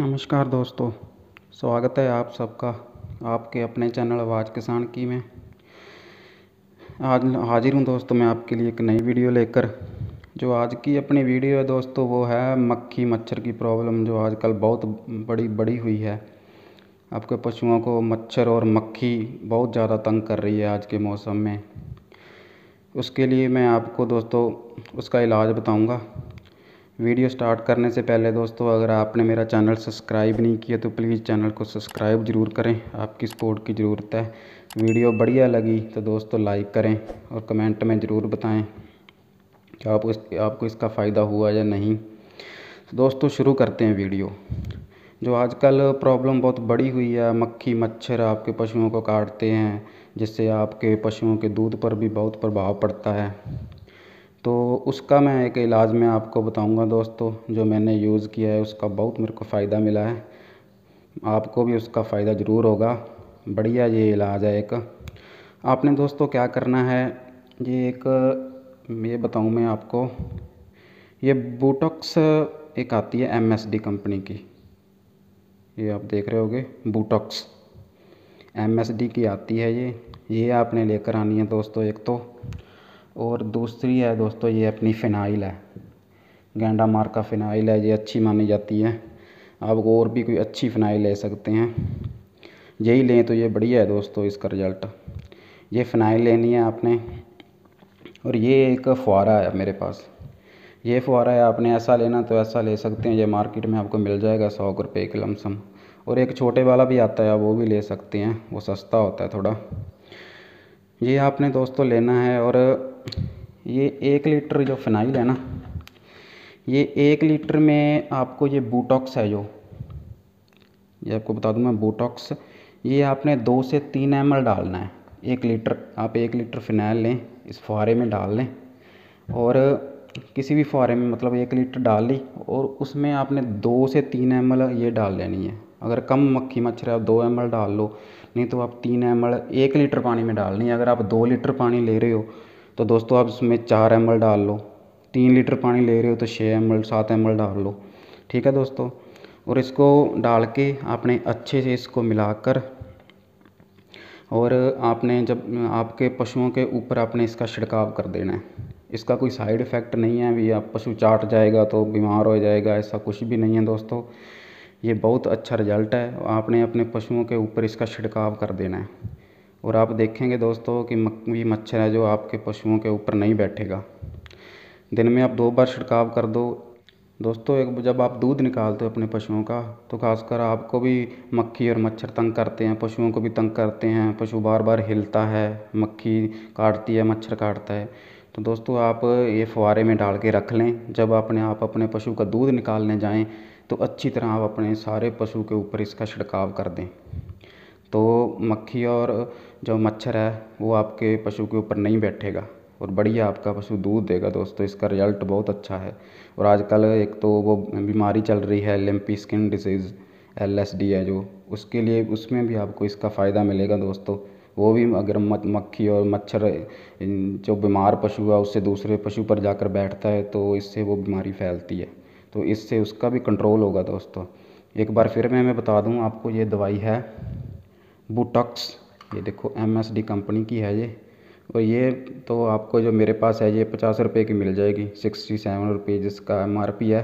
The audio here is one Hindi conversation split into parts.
नमस्कार दोस्तों स्वागत है आप सबका आपके अपने चैनल आवाज़ किसान की में आज हाजिर हूँ दोस्तों मैं आपके लिए एक नई वीडियो लेकर जो आज की अपनी वीडियो है दोस्तों वो है मक्खी मच्छर की प्रॉब्लम जो आजकल बहुत बड़ी बड़ी हुई है आपके पशुओं को मच्छर और मक्खी बहुत ज़्यादा तंग कर रही है आज के मौसम में उसके लिए मैं आपको दोस्तों उसका इलाज बताऊँगा वीडियो स्टार्ट करने से पहले दोस्तों अगर आपने मेरा चैनल सब्सक्राइब नहीं किया तो प्लीज़ चैनल को सब्सक्राइब ज़रूर करें आपकी सपोर्ट की ज़रूरत है वीडियो बढ़िया लगी तो दोस्तों लाइक करें और कमेंट में ज़रूर बताएं कि आप उस आपको इसका फ़ायदा हुआ या नहीं दोस्तों शुरू करते हैं वीडियो जो आजकल प्रॉब्लम बहुत बड़ी हुई है मक्खी मच्छर आपके पशुओं को काटते हैं जिससे आपके पशुओं के दूध पर भी बहुत प्रभाव पड़ता है तो उसका मैं एक इलाज मैं आपको बताऊँगा दोस्तों जो मैंने यूज़ किया है उसका बहुत मेरे को फ़ायदा मिला है आपको भी उसका फ़ायदा ज़रूर होगा बढ़िया ये इलाज है एक आपने दोस्तों क्या करना है ये एक ये बताऊँ मैं आपको ये बूटॉक्स एक आती है एमएसडी कंपनी की ये आप देख रहे होगे बूटॉक्स एमएसडी की आती है ये ये आपने लेकर आनी है दोस्तों एक तो और दूसरी है दोस्तों ये अपनी फ़िनाइल है गेंडा मार्का का फ़िनाइल है ये अच्छी मानी जाती है आप और भी कोई अच्छी फ़िनाइल ले सकते हैं यही लें तो ये बढ़िया है दोस्तों इसका रिज़ल्ट ये फ़िनाइल लेनी है आपने और ये एक फ़ुहारा है मेरे पास ये फ़ुहारा है आपने ऐसा लेना तो ऐसा ले सकते हैं ये मार्केट में आपको मिल जाएगा सौ रुपये के लमसम और एक छोटे वाला भी आता है आप वो भी ले सकते हैं वो सस्ता होता है थोड़ा ये आपने दोस्तों लेना है और ये एक लीटर जो फिनाइल है ना ये एक लीटर में आपको ये बूटॉक्स है जो ये आपको बता दूँ मैं बूटॉक्स ये आपने दो से तीन एम डालना है एक लीटर आप एक लीटर फिनाइल लें इस फुहारे में डाल लें और किसी भी फुहारे में मतलब एक लीटर डाल ली और उसमें आपने दो से तीन एम ये डाल लेनी है अगर कम मक्खी मच्छर है आप दो एम डाल लो नहीं तो आप तीन एम एक लीटर पानी में डालनी है अगर आप दो लीटर पानी ले रहे हो तो दोस्तों आप इसमें चार एम एल डाल लो तीन लीटर पानी ले रहे हो तो छः एम एल सात एम एल डाल लो ठीक है दोस्तों और इसको डाल के आपने अच्छे से इसको मिलाकर और आपने जब आपके पशुओं के ऊपर आपने इसका छिड़काव कर देना है इसका कोई साइड इफ़ेक्ट नहीं है भी आप पशु चाट जाएगा तो बीमार हो जाएगा ऐसा कुछ भी नहीं है दोस्तों ये बहुत अच्छा रिजल्ट है आपने अपने पशुओं के ऊपर इसका छिड़काव कर देना है और आप देखेंगे दोस्तों कि ये मच्छर है जो आपके पशुओं के ऊपर नहीं बैठेगा दिन में आप दो बार छिड़काव कर दो दोस्तों एक जब आप दूध निकालते हो अपने पशुओं का तो खासकर आपको भी मक्खी और मच्छर तंग करते हैं पशुओं को भी तंग करते हैं पशु बार बार हिलता है मक्खी काटती है मच्छर काटता है तो दोस्तों आप ये फुहारे में डाल के रख लें जब अपने आप अपने पशु का दूध निकालने जाएं तो अच्छी तरह आप अपने सारे पशु के ऊपर इसका छिड़काव कर दें तो मक्खी और जो मच्छर है वो आपके पशु के ऊपर नहीं बैठेगा और बढ़िया आपका पशु दूध देगा दोस्तों इसका रिजल्ट बहुत अच्छा है और आजकल एक तो वो बीमारी चल रही है lumpy skin disease L S D है जो उसके लिए उसमें भी आपको इसका फ़ायदा मिलेगा दोस्तों वो भी अगर मक्खी और मच्छर जो बीमार पशु है उससे दूसरे पशु पर जाकर बैठता है तो इससे वो बीमारी फैलती है तो इससे उसका भी कंट्रोल होगा दोस्तों एक बार फिर मैं मैं बता दूं आपको ये दवाई है बूटक्स ये देखो एम कंपनी की है ये और ये तो आपको जो मेरे पास है ये पचास रुपये की मिल जाएगी सिक्सटी सेवन रुपीज़ इसका एम है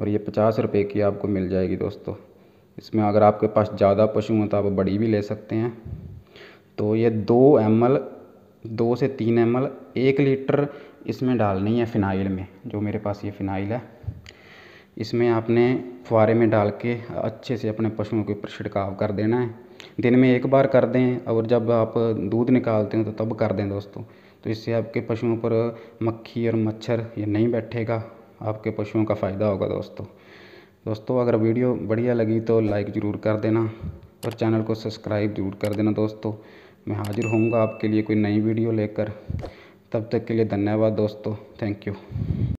और ये पचास रुपये की आपको मिल जाएगी दोस्तों इसमें अगर आपके पास ज़्यादा पशु हैं तो आप बड़ी भी ले सकते हैं तो ये दो एम दो से तीन एम एक लीटर इसमें डालनी है फ़िनाइल में जो मेरे पास ये फ़िनाइल है इसमें आपने फुहारे में डाल के अच्छे से अपने पशुओं के ऊपर छिड़काव कर देना है दिन में एक बार कर दें और जब आप दूध निकालते हैं तो तब कर दें दोस्तों तो इससे आपके पशुओं पर मक्खी और मच्छर ये नहीं बैठेगा आपके पशुओं का फ़ायदा होगा दोस्तों दोस्तों अगर वीडियो बढ़िया लगी तो लाइक ज़रूर कर देना और चैनल को सब्सक्राइब ज़रूर कर देना दोस्तों मैं हाजिर होऊंगा आपके लिए कोई नई वीडियो लेकर तब तक के लिए धन्यवाद दोस्तों थैंक यू